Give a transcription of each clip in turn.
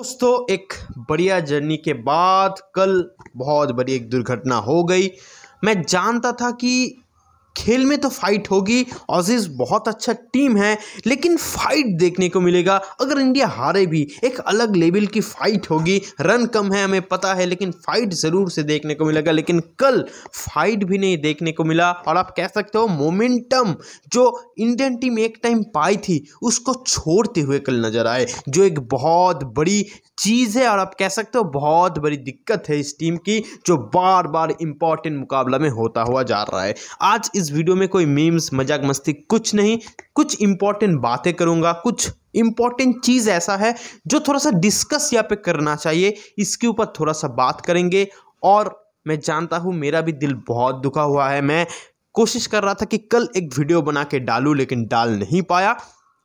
दोस्तों एक बढ़िया जर्नी के बाद कल बहुत बड़ी एक दुर्घटना हो गई मैं जानता था कि खेल में तो फाइट होगी ऑजिज बहुत अच्छा टीम है लेकिन फाइट देखने को मिलेगा अगर इंडिया हारे भी एक अलग लेवल की फाइट होगी रन कम है हमें पता है लेकिन फाइट ज़रूर से देखने को मिलेगा लेकिन कल फाइट भी नहीं देखने को मिला और आप कह सकते हो मोमेंटम जो इंडियन टीम एक टाइम पाई थी उसको छोड़ते हुए कल नजर आए जो एक बहुत बड़ी चीज़ है और आप कह सकते हो बहुत बड़ी दिक्कत है इस टीम की जो बार बार इंपॉर्टेंट मुकाबला में होता हुआ जा रहा है आज इस वीडियो में कोई मीम्स मजाक मस्ती कुछ नहीं कुछ इंपॉर्टेंट बातें करूंगा कुछ इंपॉर्टेंट चीज़ ऐसा है जो थोड़ा सा डिस्कस यहाँ पे करना चाहिए इसके ऊपर थोड़ा सा बात करेंगे और मैं जानता हूँ मेरा भी दिल बहुत दुखा हुआ है मैं कोशिश कर रहा था कि कल एक वीडियो बना के डालूँ लेकिन डाल नहीं पाया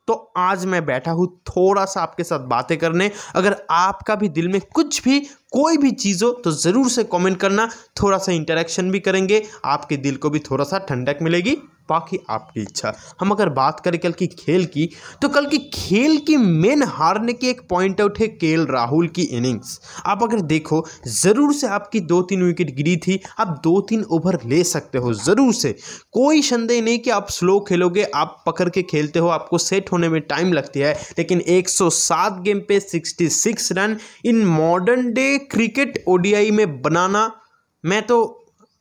तो आज मैं बैठा हूँ थोड़ा सा आपके साथ बातें करने अगर आपका भी दिल में कुछ भी कोई भी चीज़ हो तो ज़रूर से कमेंट करना थोड़ा सा इंटरेक्शन भी करेंगे आपके दिल को भी थोड़ा सा ठंडक मिलेगी बाकी आपकी इच्छा हम अगर बात करें कल की खेल की तो कल की खेल की मेन हारने की एक पॉइंट आउट है केल राहुल की इनिंग्स आप अगर देखो ज़रूर से आपकी दो तीन विकेट गिरी थी आप दो तीन ओवर ले सकते हो ज़रूर से कोई संदेह नहीं कि आप स्लो खेलोगे आप पकड़ के खेलते हो आपको सेट होने में टाइम लगती है लेकिन 107 गेम पे 66 run in modern day cricket ODI में बनाना मैं तो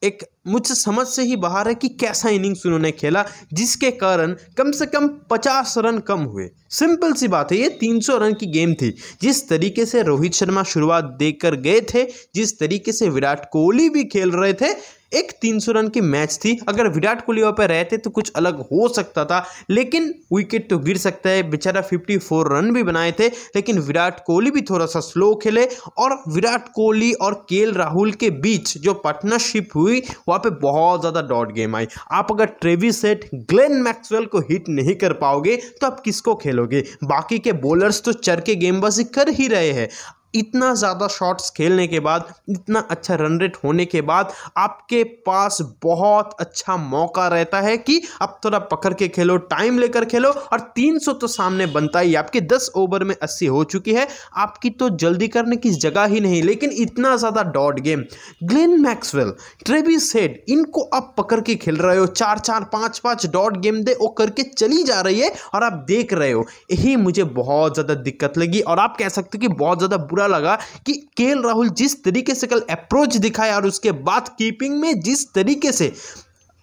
एक मुझ समझ से ही बाहर है कि कैसा इनिंग्स उन्होंने खेला जिसके कारण कम से कम 50 रन कम हुए सिंपल सी बात है ये 300 रन की गेम थी जिस तरीके से रोहित शर्मा शुरुआत देकर गए थे जिस तरीके से विराट कोहली भी खेल रहे थे एक 300 रन की मैच थी अगर विराट कोहली वहाँ पर रहते तो कुछ अलग हो सकता था लेकिन विकेट तो गिर सकता है बेचारा 54 रन भी बनाए थे लेकिन विराट कोहली भी थोड़ा सा स्लो खेले और विराट कोहली और के राहुल के बीच जो पार्टनरशिप हुई वहाँ पर बहुत ज़्यादा डॉट गेम आई आप अगर ट्रेवी सेट ग्लेन मैक्सवेल को हिट नहीं कर पाओगे तो आप किसको खेलोगे बाकी के बॉलर्स तो चर के गेमबाजी कर ही रहे हैं इतना ज़्यादा शॉट्स खेलने के बाद इतना अच्छा रन रेट होने के बाद आपके पास बहुत अच्छा मौका रहता है कि आप थोड़ा पकड़ के खेलो टाइम लेकर खेलो और 300 तो सामने बनता ही आपके 10 ओवर में 80 हो चुकी है आपकी तो जल्दी करने की जगह ही नहीं लेकिन इतना ज़्यादा dot game Glenn Maxwell Travis Head इनको आप पकड़ के खेल रहे हो चार चार पाँच पाँच डॉट गेम दे वो करके चली जा रही है और आप देख रहे हो यही मुझे बहुत ज़्यादा दिक्कत लगी और आप कह सकते हो कि बहुत ज़्यादा बुरा बुरा लगा कि के राहुल जिस तरीके से कल अप्रोच दिखाया और उसके बाद कीपिंग में जिस तरीके से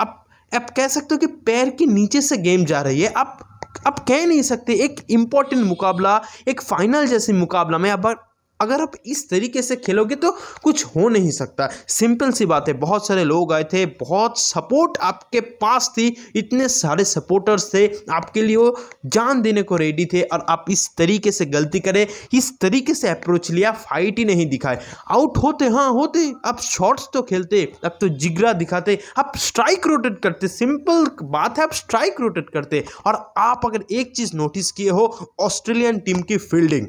आप आप कह सकते हो कि पैर के नीचे से गेम जा रही है आप अब कह नहीं सकते एक इम्पॉर्टेंट मुकाबला एक फाइनल जैसे मुकाबला में अब अगर आप इस तरीके से खेलोगे तो कुछ हो नहीं सकता सिंपल सी बात है बहुत सारे लोग आए थे बहुत सपोर्ट आपके पास थी इतने सारे सपोर्टर्स थे आपके लिए वो जान देने को रेडी थे और आप इस तरीके से गलती करें इस तरीके से अप्रोच लिया फाइट ही नहीं दिखाए आउट होते हाँ होते आप शॉट्स तो खेलते अब तो जिगरा दिखाते आप स्ट्राइक रोटेट करते सिंपल बात है आप स्ट्राइक रोटेट करते और आप अगर एक चीज़ नोटिस किए हो ऑस्ट्रेलियन टीम की फील्डिंग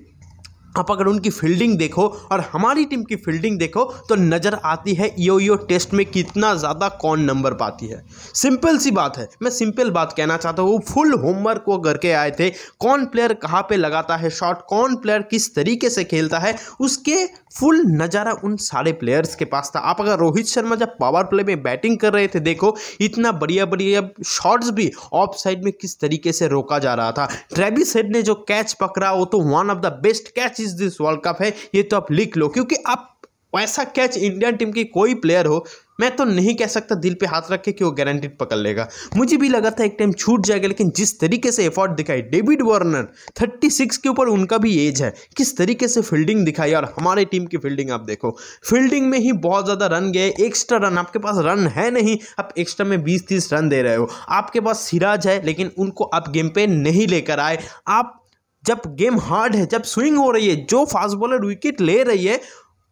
आप अगर उनकी फील्डिंग देखो और हमारी टीम की फील्डिंग देखो तो नज़र आती है यो यो टेस्ट में कितना ज़्यादा कौन नंबर पाती है सिंपल सी बात है मैं सिंपल बात कहना चाहता हूँ वो फुल होमवर्क वो करके आए थे कौन प्लेयर कहाँ पे लगाता है शॉट कौन प्लेयर किस तरीके से खेलता है उसके फुल नज़ारा उन सारे प्लेयर्स के पास था आप अगर रोहित शर्मा जब पावर प्ले में बैटिंग कर रहे थे देखो इतना बढ़िया बढ़िया शॉट्स भी ऑफ साइड में किस तरीके से रोका जा रहा था ट्रेबी हेड ने जो कैच पकड़ा वो तो one of the best catches this world cup है ये तो आप लिख लो क्योंकि आप वैसा कैच इंडियन टीम की कोई प्लेयर हो मैं तो नहीं कह सकता दिल पे हाथ रख के कि वो गारंटीड पकड़ लेगा मुझे भी लगा था एक टाइम छूट जाएगा लेकिन जिस तरीके से एफर्ट दिखाई डेविड वार्नर 36 के ऊपर उनका भी एज है किस तरीके से फील्डिंग दिखाई और हमारे टीम की फील्डिंग आप देखो फील्डिंग में ही बहुत ज़्यादा रन गए एक्स्ट्रा रन आपके पास रन है नहीं आप एक्स्ट्रा में बीस तीस रन दे रहे हो आपके पास सिराज है लेकिन उनको आप गेम पे नहीं लेकर आए आप जब गेम हार्ड है जब स्विंग हो रही है जो फास्ट बॉलर विकेट ले रही है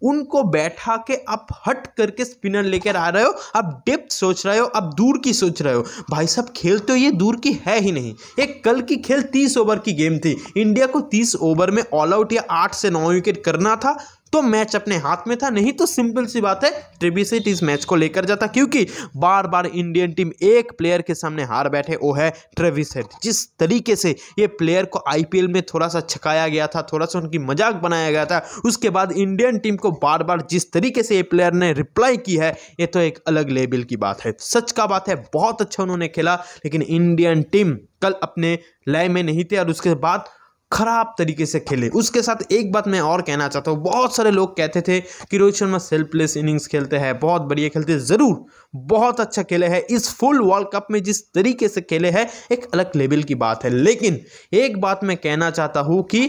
उनको बैठा के आप हट करके स्पिनर लेकर आ रहे हो आप डेप्थ सोच रहे हो आप दूर की सोच रहे हो भाई साहब खेल तो ये दूर की है ही नहीं एक कल की खेल 30 ओवर की गेम थी इंडिया को 30 ओवर में ऑल आउट या 8 से 9 विकेट करना था तो मैच अपने हाथ में था नहीं तो सिंपल सी बात है ट्रिबिसिट इस मैच को लेकर जाता क्योंकि बार बार इंडियन टीम एक प्लेयर के सामने हार बैठे वो है ट्रेविस हेड जिस तरीके से ये प्लेयर को आईपीएल में थोड़ा सा छकाया गया था थोड़ा सा उनकी मजाक बनाया गया था उसके बाद इंडियन टीम को बार बार जिस तरीके से ये प्लेयर ने रिप्लाई की है ये तो एक अलग लेवल की बात है सच का बात है बहुत अच्छा उन्होंने खेला लेकिन इंडियन टीम कल अपने लय में नहीं थे और उसके बाद खराब तरीके से खेले उसके साथ एक बात मैं और कहना चाहता हूँ बहुत सारे लोग कहते थे कि रोहित शर्मा सेल्फलेस इनिंग्स खेलते हैं बहुत बढ़िया खेलते हैं ज़रूर बहुत अच्छा खेले हैं इस फुल वर्ल्ड कप में जिस तरीके से खेले हैं एक अलग लेवल की बात है लेकिन एक बात मैं कहना चाहता हूँ कि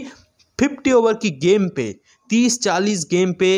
फिफ्टी ओवर की गेम पे तीस चालीस गेम पे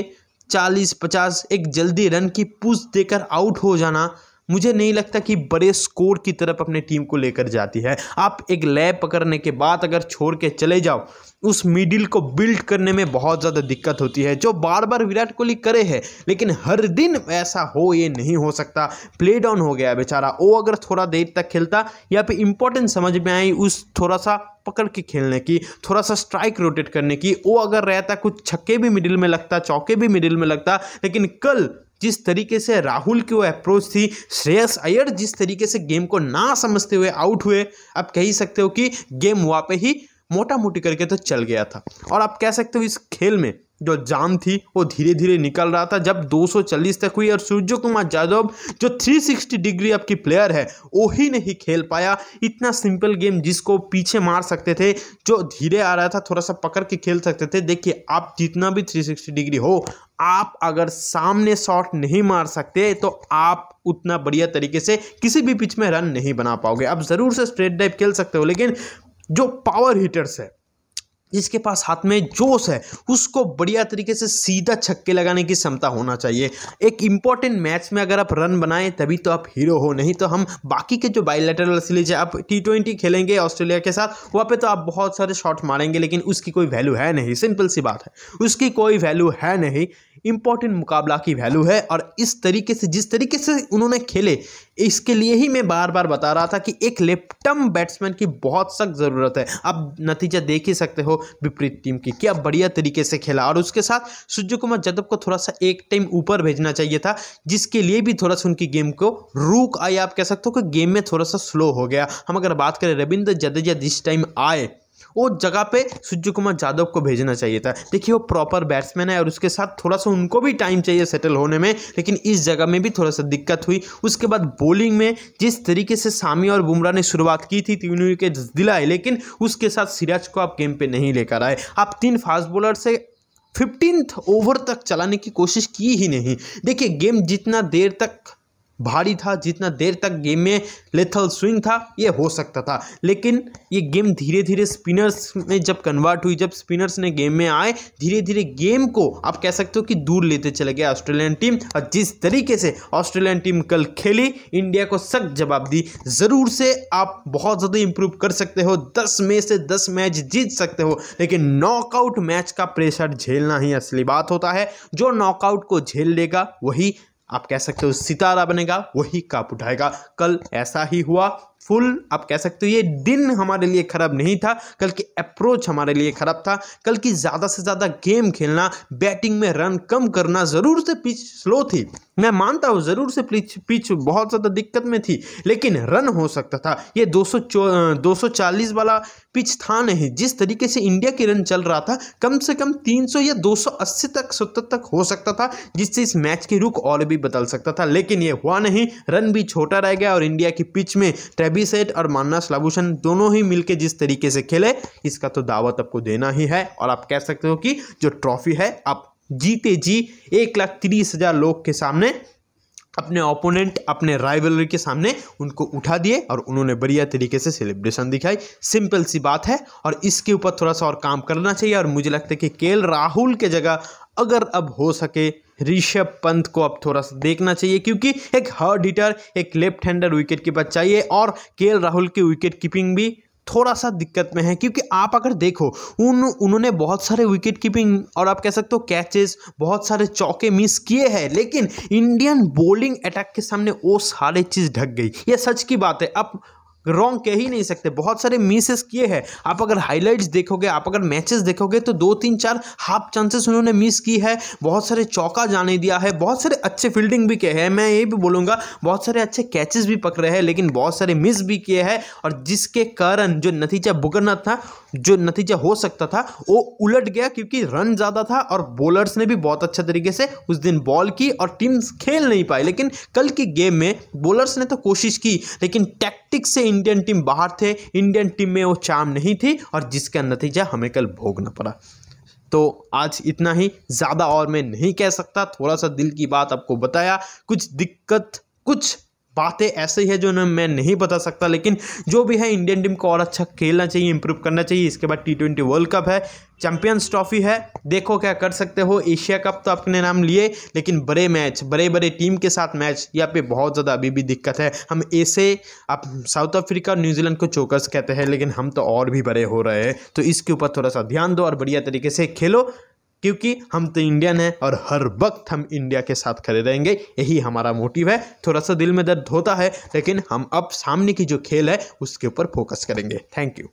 चालीस पचास एक जल्दी रन की पुश देकर आउट हो जाना मुझे नहीं लगता कि बड़े स्कोर की तरफ अपने टीम को लेकर जाती है आप एक लय पकड़ने के बाद अगर छोड़ के चले जाओ उस मिडिल को बिल्ड करने में बहुत ज़्यादा दिक्कत होती है जो बार बार विराट कोहली करे है लेकिन हर दिन ऐसा हो ये नहीं हो सकता प्ले डाउन हो गया बेचारा वो अगर थोड़ा देर तक खेलता या फिर इंपॉर्टेंट समझ में आई उस थोड़ा सा पकड़ के खेलने की थोड़ा सा स्ट्राइक रोटेट करने की वो अगर रहता कुछ छक्के भी मिडिल में लगता चौके भी मिडिल में लगता लेकिन कल जिस तरीके से राहुल की वो अप्रोच थी श्रेयस अय्यर जिस तरीके से गेम को ना समझते हुए आउट हुए आप कह ही सकते हो कि गेम वहाँ पे ही मोटा मोटी करके तो चल गया था और आप कह सकते हो इस खेल में जो जाम थी वो धीरे धीरे निकल रहा था जब 240 तक हुई और सूर्य कुमार यादव जो 360 डिग्री आपकी प्लेयर है वो ही नहीं खेल पाया इतना सिंपल गेम जिसको पीछे मार सकते थे जो धीरे आ रहा था थोड़ा सा पकड़ के खेल सकते थे देखिए आप जितना भी 360 डिग्री हो आप अगर सामने शॉट नहीं मार सकते तो आप उतना बढ़िया तरीके से किसी भी पिच में रन नहीं बना पाओगे आप ज़रूर से स्ट्रेट डाइव खेल सकते हो लेकिन जो पावर हीटर्स है जिसके पास हाथ में जोश है उसको बढ़िया तरीके से सीधा छक्के लगाने की क्षमता होना चाहिए एक इंपॉर्टेंट मैच में अगर आप रन बनाएं तभी तो आप हीरो हो नहीं तो हम बाकी के जो बायोलेटरल सीरीज है आप टी ट्वेंटी खेलेंगे ऑस्ट्रेलिया के साथ वहाँ पे तो आप बहुत सारे शॉट मारेंगे लेकिन उसकी कोई वैल्यू है नहीं सिंपल सी बात है उसकी कोई वैल्यू है नहीं इंपॉर्टेंट मुकाबला की वैल्यू है और इस तरीके से जिस तरीके से उन्होंने खेले इसके लिए ही मैं बार बार बता रहा था कि एक लेफ्टम बैट्समैन की बहुत सख्त ज़रूरत है आप नतीजा देख ही सकते हो विपरीत टीम की क्या बढ़िया तरीके से खेला और उसके साथ सूर्य कुमार यादव को थोड़ा सा एक टाइम ऊपर भेजना चाहिए था जिसके लिए भी थोड़ा सा उनकी गेम को रूक आई आप कह सकते हो कि गेम में थोड़ा सा स्लो हो गया हम अगर बात करें रविंद्र जडेजा जिस टाइम आए वो जगह पे सूर्य कुमार यादव को भेजना चाहिए था देखिए वो प्रॉपर बैट्समैन है और उसके साथ थोड़ा सा उनको भी टाइम चाहिए सेटल होने में लेकिन इस जगह में भी थोड़ा सा दिक्कत हुई उसके बाद बॉलिंग में जिस तरीके से सामी और बुमराह ने शुरुआत की थी तीन विकेट दिलाए लेकिन उसके साथ सिराज को आप गेम पर नहीं लेकर आए आप तीन फास्ट बॉलर से फिफ्टींथ ओवर तक चलाने की कोशिश की ही नहीं देखिए गेम जितना देर तक भारी था जितना देर तक गेम में लेथल स्विंग था ये हो सकता था लेकिन ये गेम धीरे धीरे स्पिनर्स में जब कन्वर्ट हुई जब स्पिनर्स ने गेम में आए धीरे धीरे गेम को आप कह सकते हो कि दूर लेते चले गए ऑस्ट्रेलियन टीम और जिस तरीके से ऑस्ट्रेलियन टीम कल खेली इंडिया को सख्त जवाब दी ज़रूर से आप बहुत ज़्यादा इंप्रूव कर सकते हो दस में से दस मैच जीत सकते हो लेकिन नॉकआउट मैच का प्रेशर झेलना ही असली बात होता है जो नॉकआउट को झेल लेगा वही आप कह सकते हो सितारा बनेगा वही काप उठाएगा कल ऐसा ही हुआ फुल आप कह सकते हो ये दिन हमारे लिए खराब नहीं था कल की अप्रोच हमारे लिए खराब था कल की ज़्यादा से ज़्यादा गेम खेलना बैटिंग में रन कम करना ज़रूर से पिच स्लो थी मैं मानता हूँ ज़रूर से पिच पिच बहुत ज़्यादा दिक्कत में थी लेकिन रन हो सकता था ये 200 240 वाला पिच था नहीं जिस तरीके से इंडिया की रन चल रहा था कम से कम 300 या 280 तक सत्तर तक हो सकता था जिससे इस मैच की रुख और भी बदल सकता था लेकिन ये हुआ नहीं रन भी छोटा रह गया और इंडिया की पिच में सेट और मानना सलाभूषण दोनों ही मिलकर जिस तरीके से खेले इसका तो दावत आपको देना ही है और आप कह सकते हो कि जो ट्रॉफी है आप जीते जी एक लाख तीस हजार लोग के सामने अपने ओपोनेंट अपने राइवलरी के सामने उनको उठा दिए और उन्होंने बढ़िया तरीके से सेलिब्रेशन दिखाई सिंपल सी बात है और इसके ऊपर थोड़ा सा और काम करना चाहिए और मुझे लगता है कि के राहुल के जगह अगर अब हो सके ऋषभ पंत को अब थोड़ा सा देखना चाहिए क्योंकि एक हर्ड हिटर एक लेफ्ट हैंडर विकेट कीपर चाहिए और के राहुल की विकेट कीपिंग भी थोड़ा सा दिक्कत में है क्योंकि आप अगर देखो उन उन्होंने बहुत सारे विकेट कीपिंग और आप कह सकते हो कैचेस बहुत सारे चौके मिस किए हैं लेकिन इंडियन बॉलिंग अटैक के सामने वो सारी चीज़ ढक गई ये सच की बात है अब रॉन्ग कह ही नहीं सकते बहुत सारे मिसेस किए हैं आप अगर हाइलाइट्स देखोगे आप अगर मैचेस देखोगे तो दो तीन चार हाफ चांसेस उन्होंने मिस की है बहुत सारे चौका जाने दिया है बहुत सारे अच्छे फील्डिंग भी किए हैं मैं ये भी बोलूँगा बहुत सारे अच्छे कैचेस भी पकड़े हैं लेकिन बहुत सारे मिस भी किए हैं और जिसके कारण जो नतीजा भुगतना था जो नतीजा हो सकता था वो उलट गया क्योंकि रन ज़्यादा था और बॉलर्स ने भी बहुत अच्छे तरीके से उस दिन बॉल की और टीम खेल नहीं पाई लेकिन कल की गेम में बॉलर्स ने तो कोशिश की लेकिन टैक्टिक से इंडियन टीम बाहर थे इंडियन टीम में वो चाम नहीं थी और जिसका नतीजा हमें कल भोगना पड़ा तो आज इतना ही ज़्यादा और मैं नहीं कह सकता थोड़ा सा दिल की बात आपको बताया कुछ दिक्कत कुछ बातें ऐसे ही है जो मैं नहीं बता सकता लेकिन जो भी है इंडियन टीम को और अच्छा खेलना चाहिए इंप्रूव करना चाहिए इसके बाद टी ट्वेंटी वर्ल्ड कप है चैंपियंस ट्रॉफी है देखो क्या कर सकते हो एशिया कप तो अपने नाम लिए लेकिन बड़े मैच बड़े बड़े टीम के साथ मैच यहाँ पे बहुत ज़्यादा अभी भी दिक्कत है हम ऐसे आप साउथ अफ्रीका और न्यूजीलैंड को चोकर्स कहते हैं लेकिन हम तो और भी बड़े हो रहे हैं तो इसके ऊपर थोड़ा सा ध्यान दो और बढ़िया तरीके से खेलो क्योंकि हम तो इंडियन हैं और हर वक्त हम इंडिया के साथ खड़े रहेंगे यही हमारा मोटिव है थोड़ा सा दिल में दर्द होता है लेकिन हम अब सामने की जो खेल है उसके ऊपर फोकस करेंगे थैंक यू